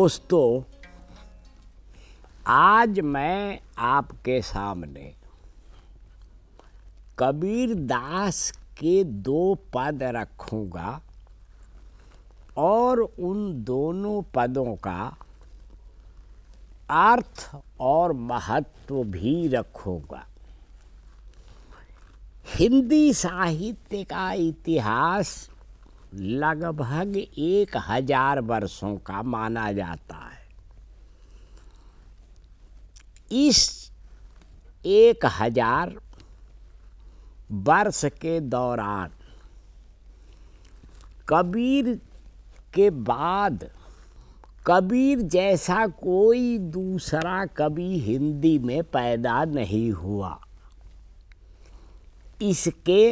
दोस्तों आज मैं आपके सामने कबीर दास के दो पद रखूंगा और उन दोनों पदों का अर्थ और महत्व भी रखूंगा हिंदी साहित्य का इतिहास लगभग एक हजार वर्षों का माना जाता है इस एक हजार वर्ष के दौरान कबीर के बाद कबीर जैसा कोई दूसरा कवि हिंदी में पैदा नहीं हुआ इसके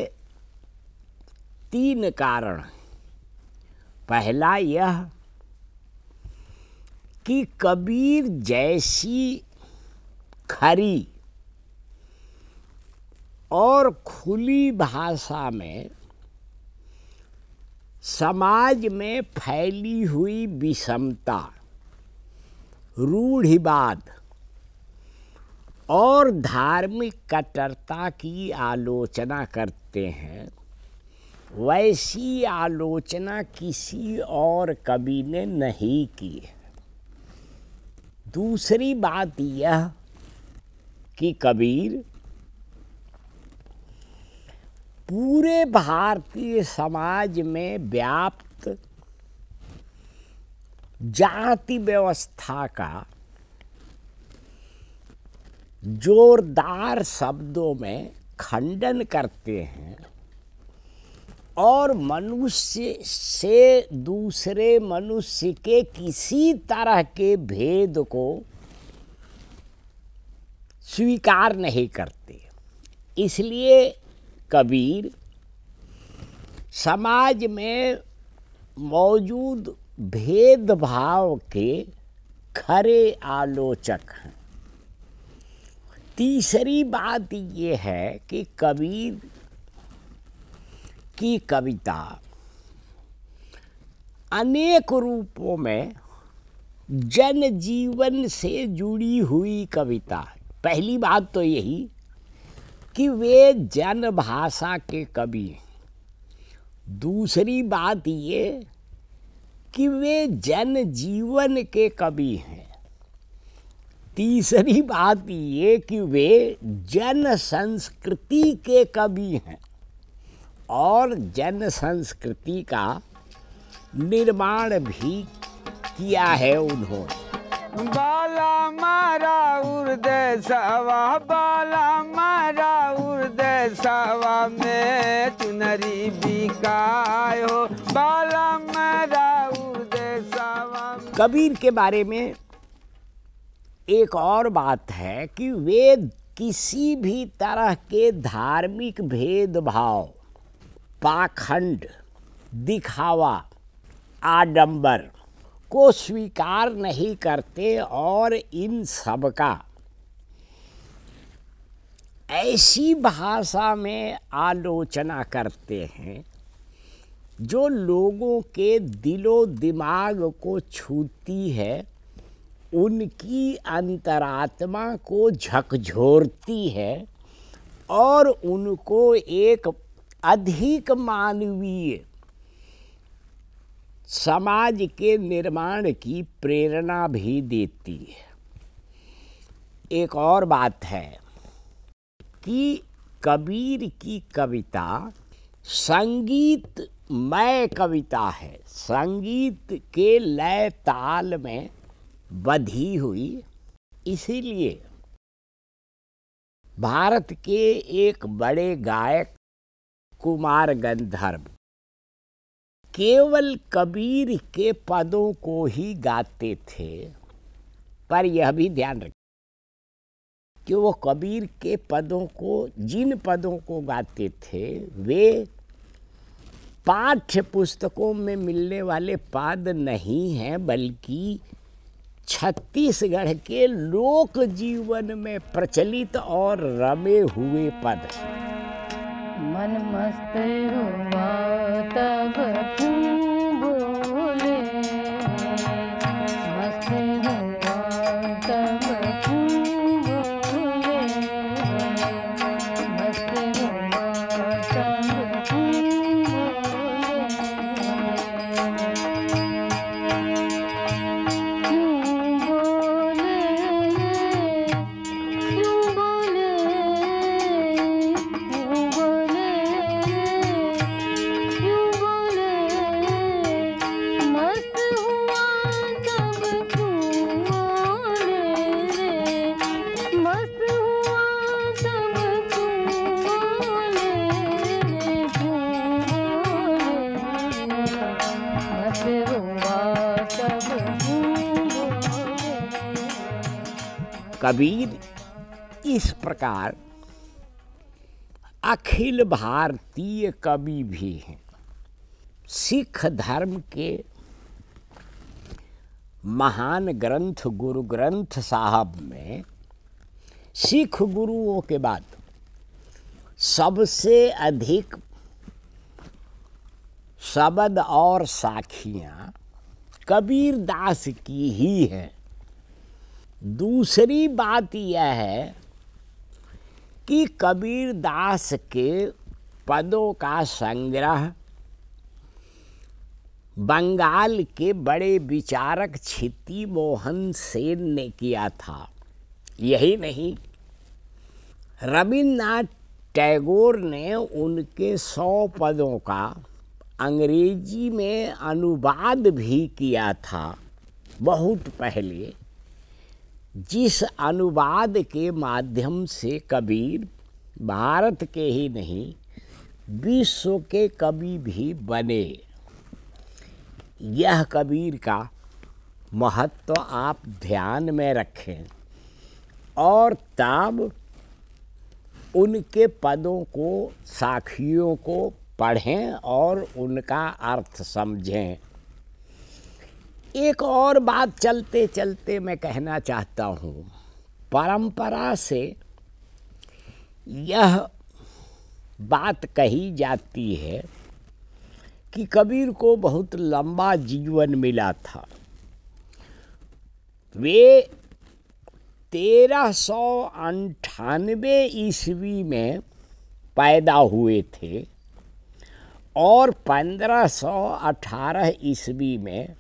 तीन कारण हैं पहला यह कि कबीर जैसी खरी और खुली भाषा में समाज में फैली हुई विषमता रूढ़िवाद और धार्मिक कट्टरता की आलोचना करते हैं वैसी आलोचना किसी और कवि ने नहीं की दूसरी बात यह कि कबीर पूरे भारतीय समाज में व्याप्त जाति व्यवस्था का जोरदार शब्दों में खंडन करते हैं और मनुष्य से दूसरे मनुष्य के किसी तरह के भेद को स्वीकार नहीं करते इसलिए कबीर समाज में मौजूद भेदभाव के खरे आलोचक हैं तीसरी बात ये है कि कबीर की कविता अनेक रूपों में जन जीवन से जुड़ी हुई कविता पहली बात तो यही कि वे जन भाषा के कवि हैं दूसरी बात ये कि वे जन जीवन के कवि हैं तीसरी बात ये कि वे जन संस्कृति के कवि हैं और जन संस्कृति का निर्माण भी किया है उन्होंने बाला मारा उर्दे सवा बाला मारा उर्दे सवा में चुनरी हो बाला मारा उर्दे सवा कबीर के बारे में एक और बात है कि वे किसी भी तरह के धार्मिक भेदभाव पाखंड दिखावा आडंबर को स्वीकार नहीं करते और इन सब का ऐसी भाषा में आलोचना करते हैं जो लोगों के दिलो दिमाग को छूती है उनकी अंतरात्मा को झकझोरती है और उनको एक अधिक मानवीय समाज के निर्माण की प्रेरणा भी देती है एक और बात है कि कबीर की कविता संगीत मय कविता है संगीत के लय ताल में बधी हुई इसीलिए भारत के एक बड़े गायक कुमार गंधर्व केवल कबीर के पदों को ही गाते थे पर यह भी ध्यान रखें कि वो कबीर के पदों को जिन पदों को गाते थे वे पाठ्य पुस्तकों में मिलने वाले पद नहीं हैं बल्कि छत्तीसगढ़ के लोक जीवन में प्रचलित और रमे हुए पद हैं मन मस्त कबीर इस प्रकार अखिल भारतीय कवि भी हैं सिख धर्म के महान ग्रंथ गुरु ग्रंथ साहब में सिख गुरुओं के बाद सबसे अधिक शब्द और साखियाँ कबीर दास की ही हैं दूसरी बात यह है कि कबीर दास के पदों का संग्रह बंगाल के बड़े विचारक क्षिति मोहन सेन ने किया था यही नहीं रविन्द्रनाथ टैगोर ने उनके सौ पदों का अंग्रेजी में अनुवाद भी किया था बहुत पहले जिस अनुवाद के माध्यम से कबीर भारत के ही नहीं विश्व के कवि भी बने यह कबीर का महत्व आप ध्यान में रखें और तब उनके पदों को साखियों को पढ़ें और उनका अर्थ समझें एक और बात चलते चलते मैं कहना चाहता हूँ परंपरा से यह बात कही जाती है कि कबीर को बहुत लंबा जीवन मिला था वे तेरह सौ अंठानवे ईस्वी में पैदा हुए थे और पंद्रह सौ अठारह ईस्वी में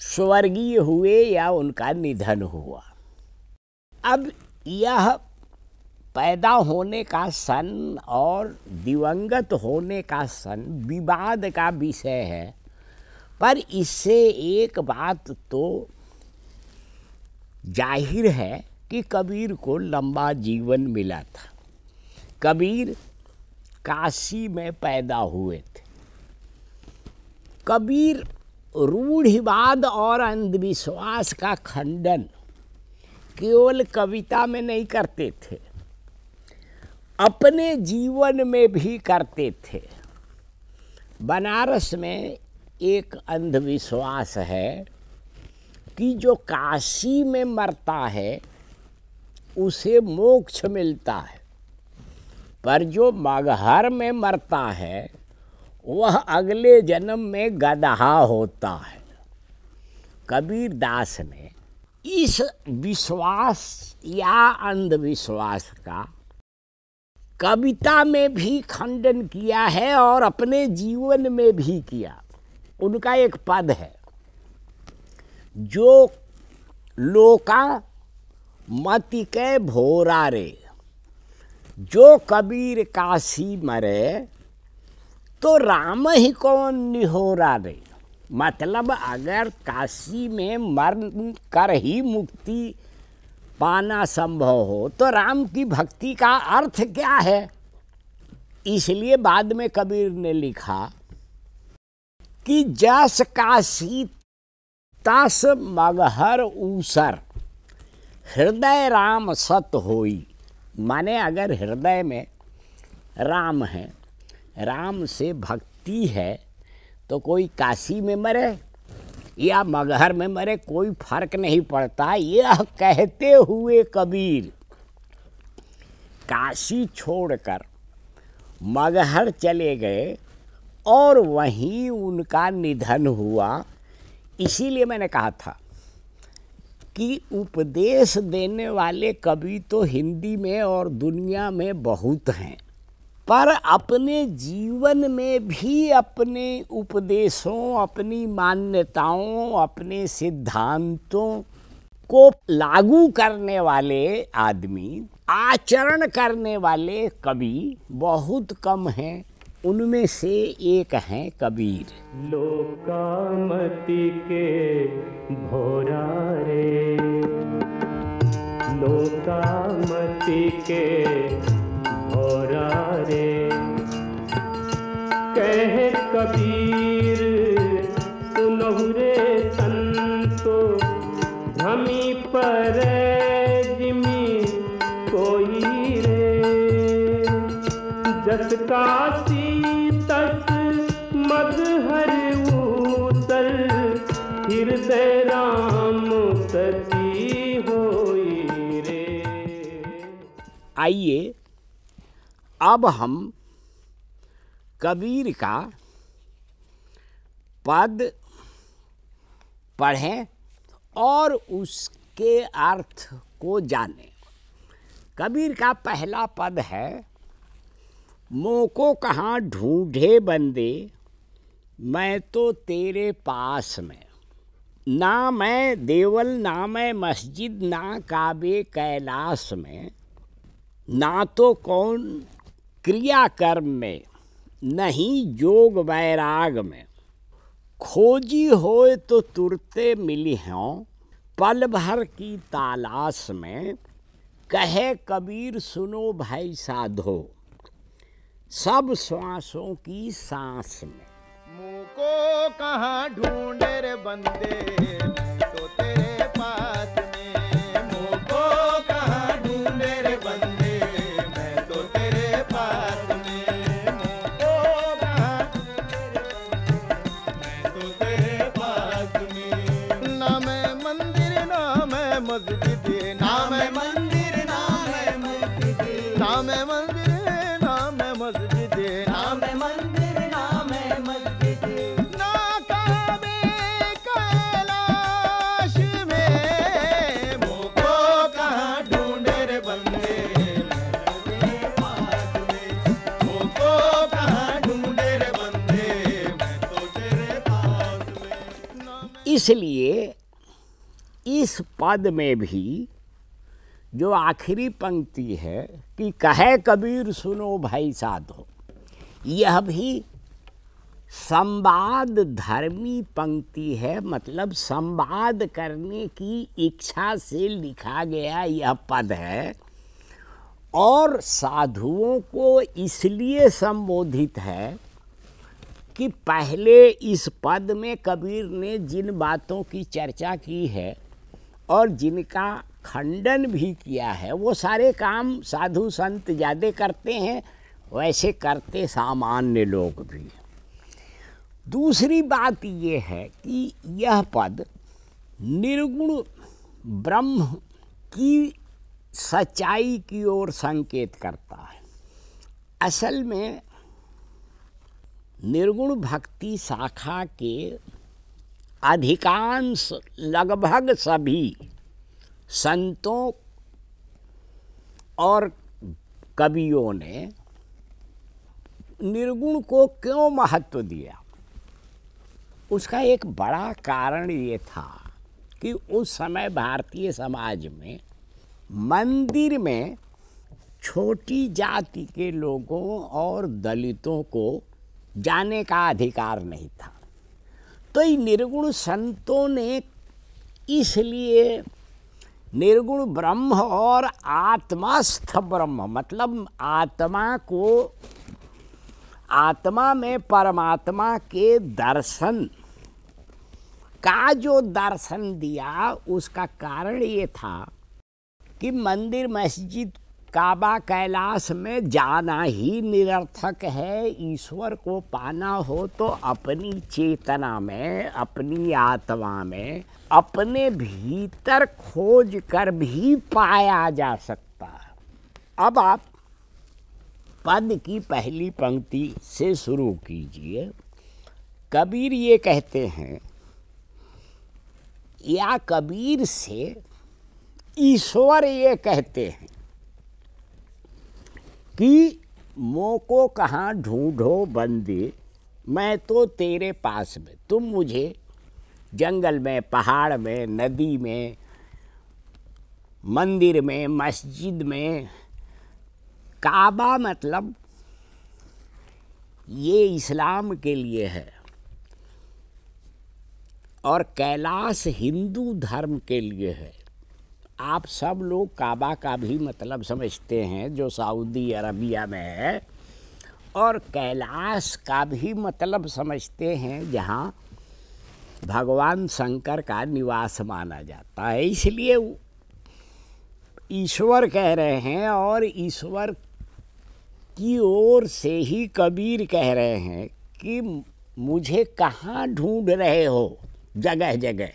स्वर्गीय हुए या उनका निधन हुआ अब यह पैदा होने का सन और दिवंगत होने का सन विवाद का विषय है पर इससे एक बात तो जाहिर है कि कबीर को लंबा जीवन मिला था कबीर काशी में पैदा हुए थे कबीर रूढ़िवाद और अंधविश्वास का खंडन केवल कविता में नहीं करते थे अपने जीवन में भी करते थे बनारस में एक अंधविश्वास है कि जो काशी में मरता है उसे मोक्ष मिलता है पर जो मगहर में मरता है वह अगले जन्म में गदहा होता है कबीर दास ने इस विश्वास या अंधविश्वास का कविता में भी खंडन किया है और अपने जीवन में भी किया उनका एक पद है जो लोका मति के भोरा रे जो कबीर काशी मरे तो राम ही कौन निहोरा रे मतलब अगर काशी में मरण कर ही मुक्ति पाना संभव हो तो राम की भक्ति का अर्थ क्या है इसलिए बाद में कबीर ने लिखा कि जस काशी तस मगहर ऊसर हृदय राम सत होई माने अगर हृदय में राम है राम से भक्ति है तो कोई काशी में मरे या मगहर में मरे कोई फर्क नहीं पड़ता यह कहते हुए कबीर काशी छोड़कर मगहर चले गए और वहीं उनका निधन हुआ इसीलिए मैंने कहा था कि उपदेश देने वाले कवि तो हिंदी में और दुनिया में बहुत हैं पर अपने जीवन में भी अपने उपदेशों अपनी मान्यताओं अपने सिद्धांतों को लागू करने वाले आदमी आचरण करने वाले कवि बहुत कम हैं उनमें से एक हैं कबीर लोकामति के भोरा रे लोकामति के मोरा रे कह कबीर सुनहरे संतो धमी पर जिमी कोई रे जस काशी तस मधुहर उतर हृदय राम सती होई रे आइए अब हम कबीर का पद पढ़ें और उसके अर्थ को जाने कबीर का पहला पद है मोको कहाँ ढूंढे बंदे मैं तो तेरे पास में ना मैं देवल ना मैं मस्जिद ना काबे कैलाश में ना तो कौन क्रियाकर्म में नहीं जोग वैराग में खोजी होए तो तुरते मिली हों पल भर की तालाश में कहे कबीर सुनो भाई साधो सब श्वासों की सांस में मुको कहाँ ढूंढे रे बंदे तो तेरे पास पद में भी जो आखिरी पंक्ति है कि कहे कबीर सुनो भाई साधो यह भी संवाद धर्मी पंक्ति है मतलब संवाद करने की इच्छा से लिखा गया यह पद है और साधुओं को इसलिए संबोधित है कि पहले इस पद में कबीर ने जिन बातों की चर्चा की है और जिनका खंडन भी किया है वो सारे काम साधु संत ज़्यादा करते हैं वैसे करते सामान्य लोग भी दूसरी बात ये है कि यह पद निर्गुण ब्रह्म की सच्चाई की ओर संकेत करता है असल में निर्गुण भक्ति शाखा के अधिकांश लगभग सभी संतों और कवियों ने निर्गुण को क्यों महत्व दिया उसका एक बड़ा कारण ये था कि उस समय भारतीय समाज में मंदिर में छोटी जाति के लोगों और दलितों को जाने का अधिकार नहीं था तो ये निर्गुण संतों ने इसलिए निर्गुण ब्रह्म और आत्मास्थ ब्रह्म मतलब आत्मा को आत्मा में परमात्मा के दर्शन का जो दर्शन दिया उसका कारण ये था कि मंदिर मस्जिद काबा कैलाश में जाना ही निरर्थक है ईश्वर को पाना हो तो अपनी चेतना में अपनी आत्मा में अपने भीतर खोज कर भी पाया जा सकता है अब आप पद की पहली पंक्ति से शुरू कीजिए कबीर ये कहते हैं या कबीर से ईश्वर ये कहते हैं कि मोको कहाँ ढूंढो बंदी मैं तो तेरे पास में तुम मुझे जंगल में पहाड़ में नदी में मंदिर में मस्जिद में काबा मतलब ये इस्लाम के लिए है और कैलाश हिंदू धर्म के लिए है आप सब लोग काबा का भी मतलब समझते हैं जो सऊदी अरबिया में है और कैलाश का भी मतलब समझते हैं जहाँ भगवान शंकर का निवास माना जाता है इसलिए ईश्वर कह रहे हैं और ईश्वर की ओर से ही कबीर कह रहे हैं कि मुझे कहाँ ढूंढ रहे हो जगह जगह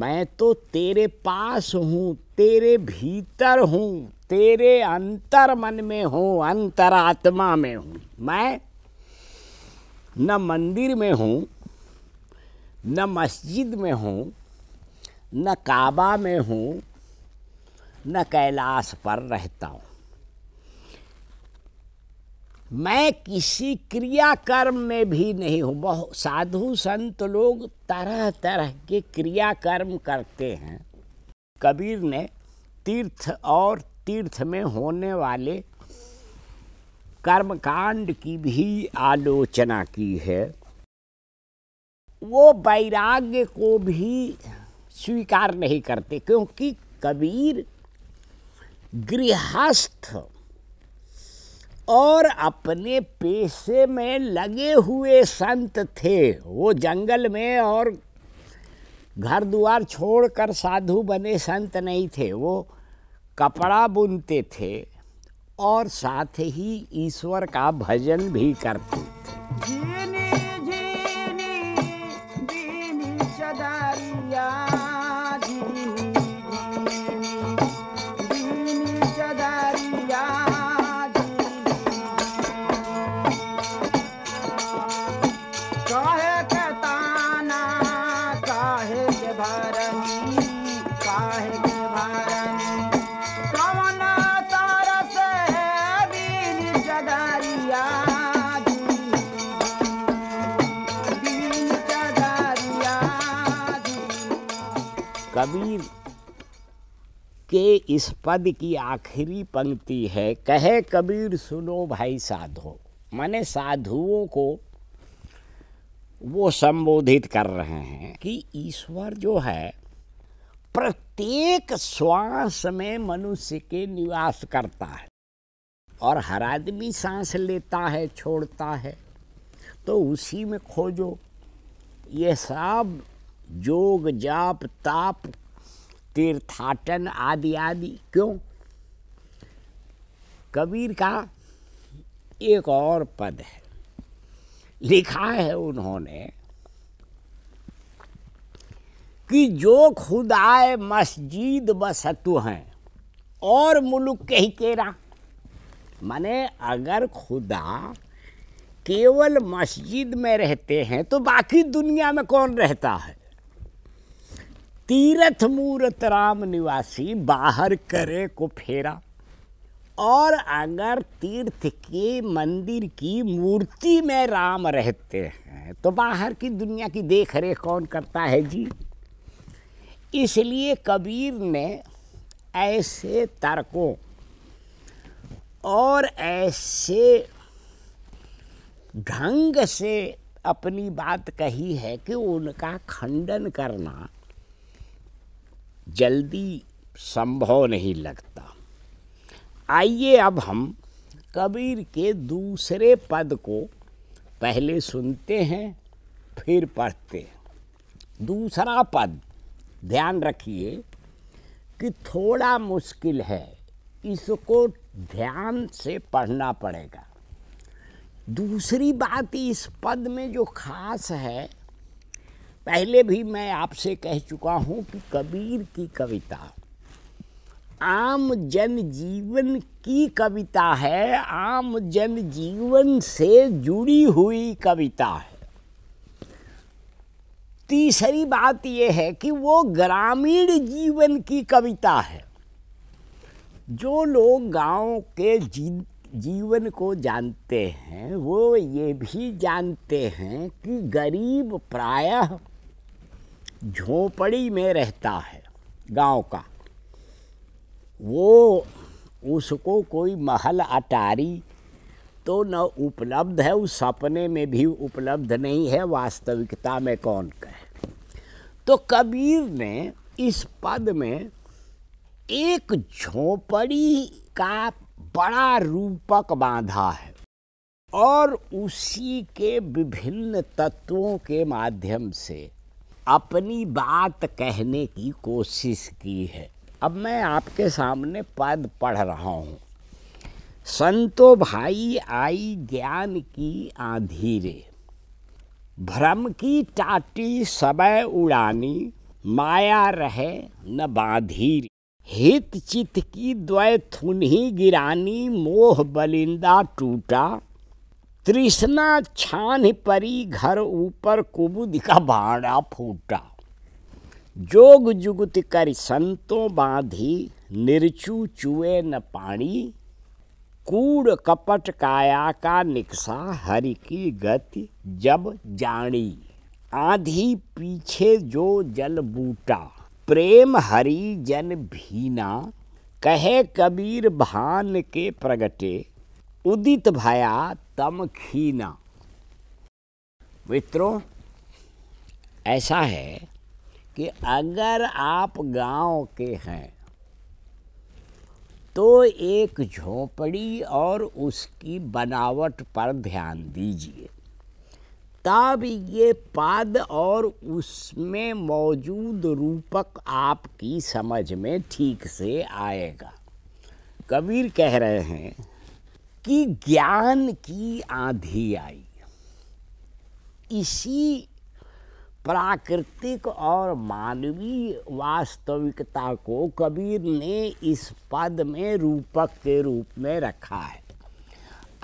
मैं तो तेरे पास हूँ तेरे भीतर हूँ तेरे अंतर मन में हूँ अंतरात्मा में हूँ मैं न मंदिर में हूँ न मस्जिद में हूँ न काबा में हूँ न कैलाश पर रहता हूँ मैं किसी क्रियाकर्म में भी नहीं हूँ बहुत साधु संत लोग तरह तरह के क्रियाकर्म करते हैं कबीर ने तीर्थ और तीर्थ में होने वाले कर्मकांड की भी आलोचना की है वो वैराग्य को भी स्वीकार नहीं करते क्योंकि कबीर गृहस्थ और अपने पेशे में लगे हुए संत थे वो जंगल में और घर द्वार छोड़कर साधु बने संत नहीं थे वो कपड़ा बुनते थे और साथ ही ईश्वर का भजन भी करते थे कबीर के इस पद की आखिरी पंक्ति है कहे कबीर सुनो भाई साधो माने साधुओं को वो संबोधित कर रहे हैं कि ईश्वर जो है प्रत्येक श्वास में मनुष्य के निवास करता है और हर आदमी सांस लेता है छोड़ता है तो उसी में खोजो ये सब जोग जाप ताप तीर्थाटन आदि आदि क्यों कबीर का एक और पद है लिखा है उन्होंने कि जो खुदाए मस्जिद बसतु हैं और मुल्क के ही केरा माने अगर खुदा केवल मस्जिद में रहते हैं तो बाकी दुनिया में कौन रहता है तीरथ मूर्त राम निवासी बाहर करे को फेरा और अगर तीर्थ के मंदिर की मूर्ति में राम रहते हैं तो बाहर की दुनिया की देख रेख कौन करता है जी इसलिए कबीर ने ऐसे तर्कों और ऐसे ढंग से अपनी बात कही है कि उनका खंडन करना जल्दी संभव नहीं लगता आइए अब हम कबीर के दूसरे पद को पहले सुनते हैं फिर पढ़ते हैं दूसरा पद ध्यान रखिए कि थोड़ा मुश्किल है इसको ध्यान से पढ़ना पड़ेगा दूसरी बात इस पद में जो खास है पहले भी मैं आपसे कह चुका हूँ कि कबीर की कविता आम जन जीवन की कविता है आम जन जीवन से जुड़ी हुई कविता है तीसरी बात यह है कि वो ग्रामीण जीवन की कविता है जो लोग गांव के जी जीवन को जानते हैं वो ये भी जानते हैं कि गरीब प्रायः झोपड़ी में रहता है गांव का वो उसको कोई महल अटारी तो न उपलब्ध है उस सपने में भी उपलब्ध नहीं है वास्तविकता में कौन कहे तो कबीर ने इस पद में एक झोपड़ी का बड़ा रूपक बांधा है और उसी के विभिन्न तत्वों के माध्यम से अपनी बात कहने की कोशिश की है अब मैं आपके सामने पद पढ़ रहा हूँ संतो भाई आई ज्ञान की आंधीरे भ्रम की टाटी सबय उड़ानी माया रहे न बाधीरे हित चित की थुन ही गिरानी मोह बलिंदा टूटा तृष्णा छान परी घर ऊपर कुबुद का भाड़ा फूटा जोग जुगत कर संतों बांधी निरचू चुए न पानी कूड़ कपट काया का निकसा हरि की गति जब जानी आधी पीछे जो जल बूटा प्रेम हरि जन भीना कहे कबीर भान के प्रगटे उदित भया तम खीना मित्रों ऐसा है कि अगर आप गांव के हैं तो एक झोपड़ी और उसकी बनावट पर ध्यान दीजिए तब ये पद और उसमें मौजूद रूपक आपकी समझ में ठीक से आएगा कबीर कह रहे हैं कि ज्ञान की आधी आई इसी प्राकृतिक और मानवीय वास्तविकता को कबीर ने इस पद में रूपक के रूप में रखा है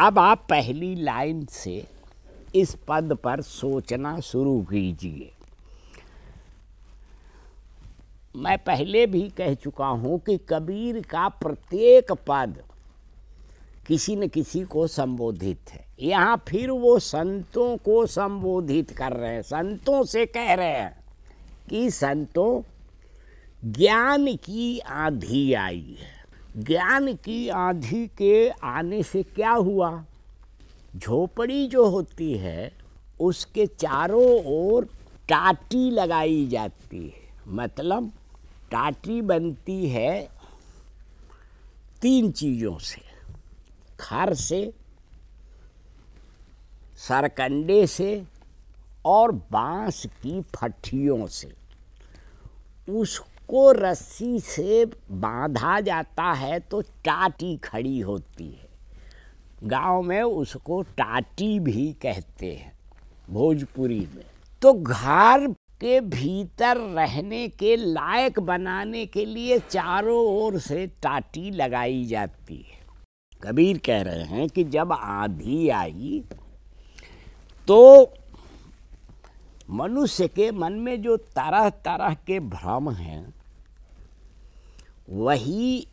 अब आप पहली लाइन से इस पद पर सोचना शुरू कीजिए मैं पहले भी कह चुका हूँ कि कबीर का प्रत्येक पद किसी न किसी को संबोधित है यहाँ फिर वो संतों को संबोधित कर रहे हैं संतों से कह रहे हैं कि संतों ज्ञान की आधी आई है ज्ञान की आधी के आने से क्या हुआ झोपड़ी जो होती है उसके चारों ओर टाटी लगाई जाती है मतलब टाटी बनती है तीन चीज़ों से खार से सरकंडे से और बांस की फटियों से उसको रस्सी से बांधा जाता है तो टाटी खड़ी होती है गांव में उसको टाटी भी कहते हैं भोजपुरी में तो घर के भीतर रहने के लायक बनाने के लिए चारों ओर से टाटी लगाई जाती है कबीर कह रहे हैं कि जब आंधी आई तो मनुष्य के मन में जो तरह तरह के भ्रम हैं वही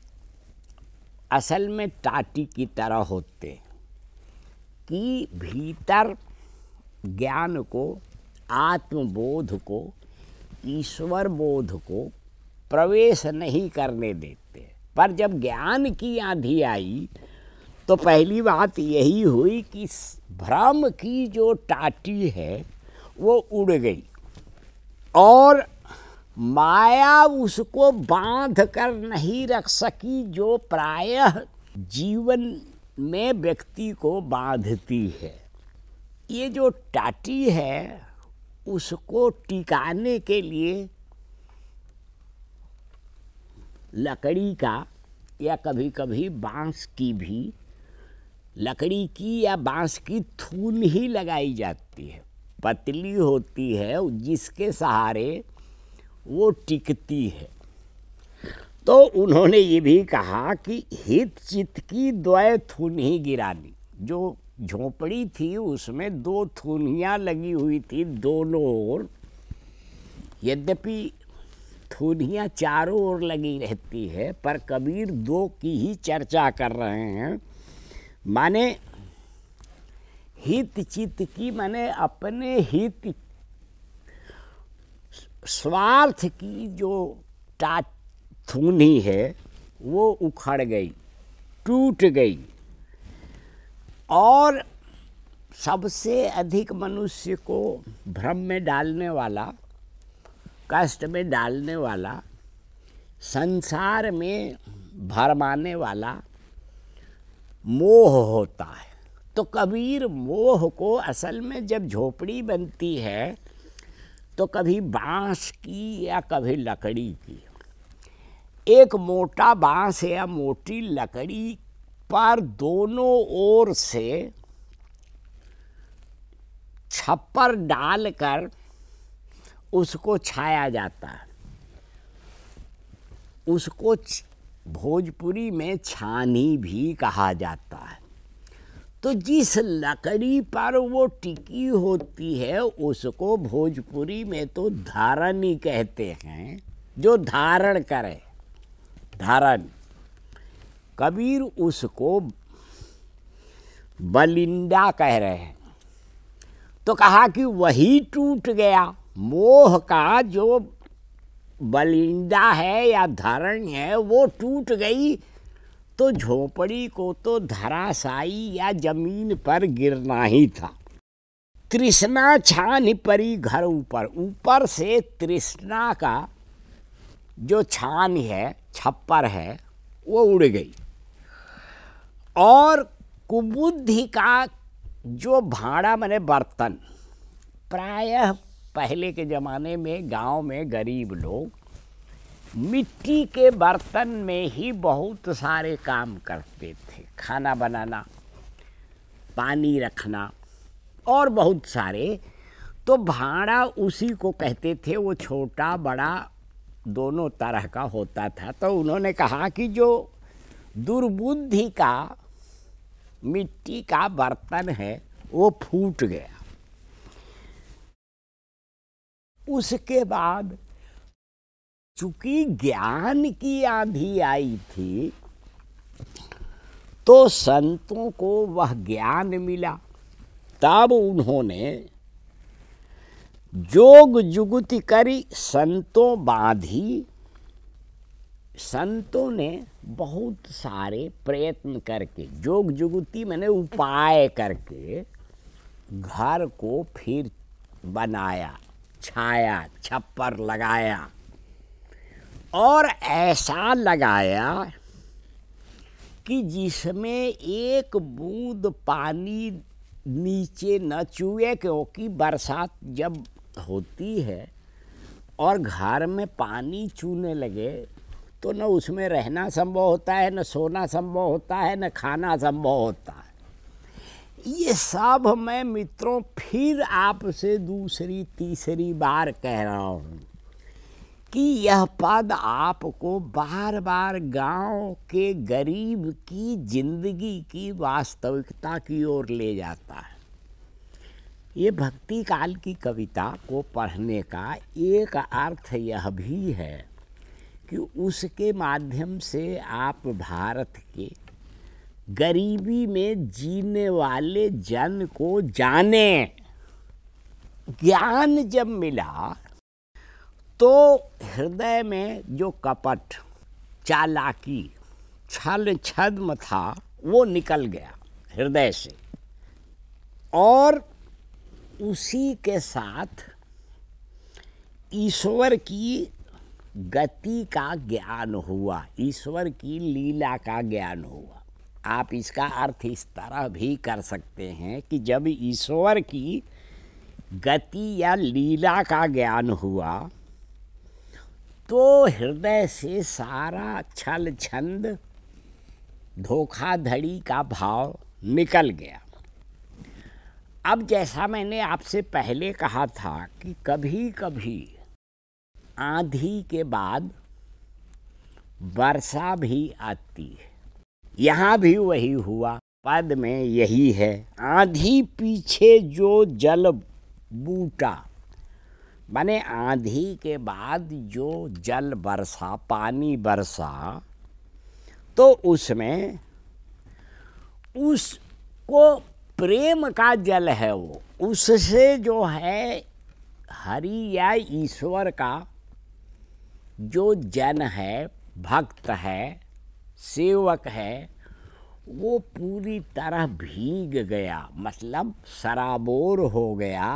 असल में टाटी की तरह होते कि भीतर ज्ञान को आत्मबोध को ईश्वर बोध को प्रवेश नहीं करने देते पर जब ज्ञान की आंधी आई तो पहली बात यही हुई कि भ्रम की जो टाटी है वो उड़ गई और माया उसको बांध कर नहीं रख सकी जो प्रायः जीवन में व्यक्ति को बांधती है ये जो टाटी है उसको टिकाने के लिए लकड़ी का या कभी कभी बांस की भी लकड़ी की या बांस की थून ही लगाई जाती है पतली होती है जिसके सहारे वो टिकती है तो उन्होंने ये भी कहा कि हित चित की द्वय थून ही गिरानी जो झोपड़ी थी उसमें दो थूनियाँ लगी हुई थी दोनों ओर यद्यपि थूनियाँ चारों ओर लगी रहती है पर कबीर दो की ही चर्चा कर रहे हैं माने हित चित्त की माने अपने हित स्वार्थ की जो टाथूनी है वो उखड़ गई टूट गई और सबसे अधिक मनुष्य को भ्रम में डालने वाला कष्ट में डालने वाला संसार में भरमाने वाला मोह होता है तो कबीर मोह को असल में जब झोपड़ी बनती है तो कभी बांस की या कभी लकड़ी की एक मोटा बांस या मोटी लकड़ी पर दोनों ओर से छप्पर डालकर उसको छाया जाता है उसको भोजपुरी में छानी भी कहा जाता है तो जिस लकड़ी पर वो टिकी होती है उसको भोजपुरी में तो धारणी कहते हैं जो धारण करे धारण कबीर उसको बलिंडा कह रहे हैं तो कहा कि वही टूट गया मोह का जो बलिंदा है या धरणी है वो टूट गई तो झोपड़ी को तो धराशाई या जमीन पर गिरना ही था तृष्णा छान परी घर ऊपर ऊपर से तृष्णा का जो छान है छप्पर है वो उड़ गई और कुबुद्धि का जो भाड़ा मैंने बर्तन प्रायः पहले के ज़माने में गांव में गरीब लोग मिट्टी के बर्तन में ही बहुत सारे काम करते थे खाना बनाना पानी रखना और बहुत सारे तो भाड़ा उसी को कहते थे वो छोटा बड़ा दोनों तरह का होता था तो उन्होंने कहा कि जो दुर्बुद्धि का मिट्टी का बर्तन है वो फूट गया उसके बाद चूंकि ज्ञान की आंधी आई थी तो संतों को वह ज्ञान मिला तब उन्होंने जोग जुगुति करी संतों बांधी संतों ने बहुत सारे प्रयत्न करके जोग जुगुति मैंने उपाय करके घर को फिर बनाया छाया छप्पर लगाया और ऐसा लगाया कि जिसमें एक बूंद पानी नीचे न चुए क्योंकि बरसात जब होती है और घर में पानी चूने लगे तो न उसमें रहना संभव होता है न सोना संभव होता है न खाना संभव होता है ये सब मैं मित्रों फिर आपसे दूसरी तीसरी बार कह रहा हूँ कि यह पद आपको बार बार गांव के गरीब की जिंदगी की वास्तविकता की ओर ले जाता है ये भक्ति काल की कविता को पढ़ने का एक अर्थ यह भी है कि उसके माध्यम से आप भारत के गरीबी में जीने वाले जन को जाने ज्ञान जब मिला तो हृदय में जो कपट चालाकी छल छद्म था वो निकल गया हृदय से और उसी के साथ ईश्वर की गति का ज्ञान हुआ ईश्वर की लीला का ज्ञान हुआ आप इसका अर्थ इस तरह भी कर सकते हैं कि जब ईश्वर की गति या लीला का ज्ञान हुआ तो हृदय से सारा छल छंद धोखाधड़ी का भाव निकल गया अब जैसा मैंने आपसे पहले कहा था कि कभी कभी आंधी के बाद वर्षा भी आती है यहाँ भी वही हुआ पद में यही है आधी पीछे जो जल बूटा माने आंधी के बाद जो जल बरसा पानी बरसा तो उसमें उसको प्रेम का जल है वो उससे जो है हरि या ईश्वर का जो जन है भक्त है सेवक है वो पूरी तरह भीग गया मतलब सराबोर हो गया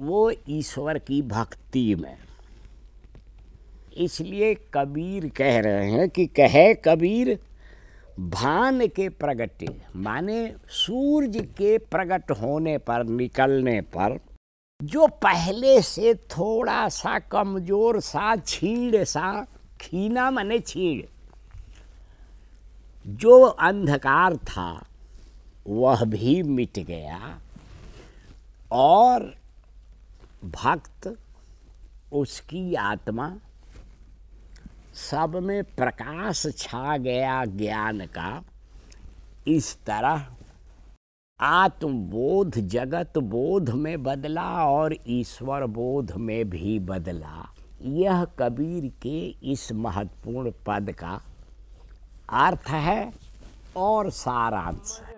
वो ईश्वर की भक्ति में इसलिए कबीर कह रहे हैं कि कहे कबीर भान के प्रगटे माने सूरज के प्रकट होने पर निकलने पर जो पहले से थोड़ा सा कमज़ोर सा छीड़ सा खीना माने छीड़ जो अंधकार था वह भी मिट गया और भक्त उसकी आत्मा सब में प्रकाश छा गया ज्ञान का इस तरह आत्मबोध जगत बोध में बदला और ईश्वर बोध में भी बदला यह कबीर के इस महत्वपूर्ण पद का अर्थ है और सारांश है